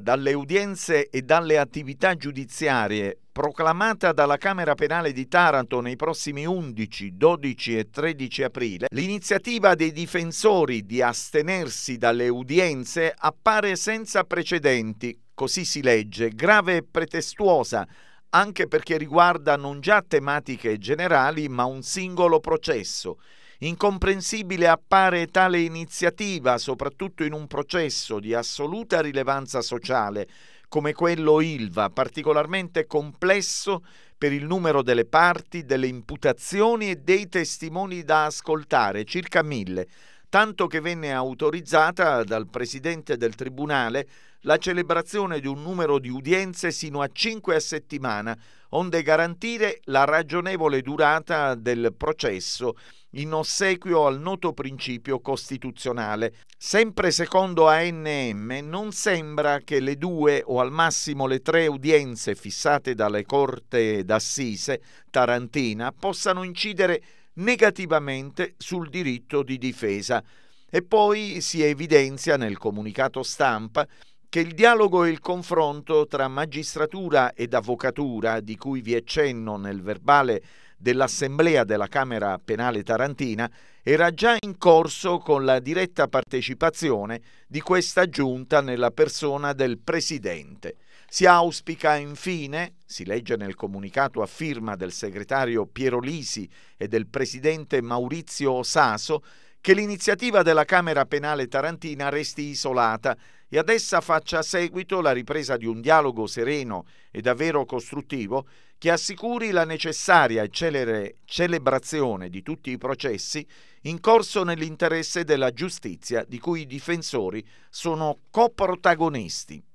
dalle udienze e dalle attività giudiziarie proclamata dalla Camera Penale di Taranto nei prossimi 11, 12 e 13 aprile, l'iniziativa dei difensori di astenersi dalle udienze appare senza precedenti, così si legge, grave e pretestuosa, anche perché riguarda non già tematiche generali ma un singolo processo. Incomprensibile appare tale iniziativa, soprattutto in un processo di assoluta rilevanza sociale come quello Ilva, particolarmente complesso per il numero delle parti, delle imputazioni e dei testimoni da ascoltare, circa mille, tanto che venne autorizzata dal presidente del Tribunale la celebrazione di un numero di udienze sino a cinque a settimana, onde garantire la ragionevole durata del processo in ossequio al noto principio costituzionale. Sempre secondo ANM non sembra che le due o al massimo le tre udienze fissate dalle corte d'assise tarantina possano incidere negativamente sul diritto di difesa. E poi si evidenzia nel comunicato stampa che il dialogo e il confronto tra magistratura ed avvocatura, di cui vi accenno nel verbale dell'Assemblea della Camera Penale Tarantina, era già in corso con la diretta partecipazione di questa giunta nella persona del Presidente. Si auspica infine, si legge nel comunicato a firma del segretario Piero Lisi e del presidente Maurizio Saso, che l'iniziativa della Camera Penale Tarantina resti isolata e ad essa faccia seguito la ripresa di un dialogo sereno e davvero costruttivo che assicuri la necessaria e celere celebrazione di tutti i processi in corso nell'interesse della giustizia di cui i difensori sono coprotagonisti.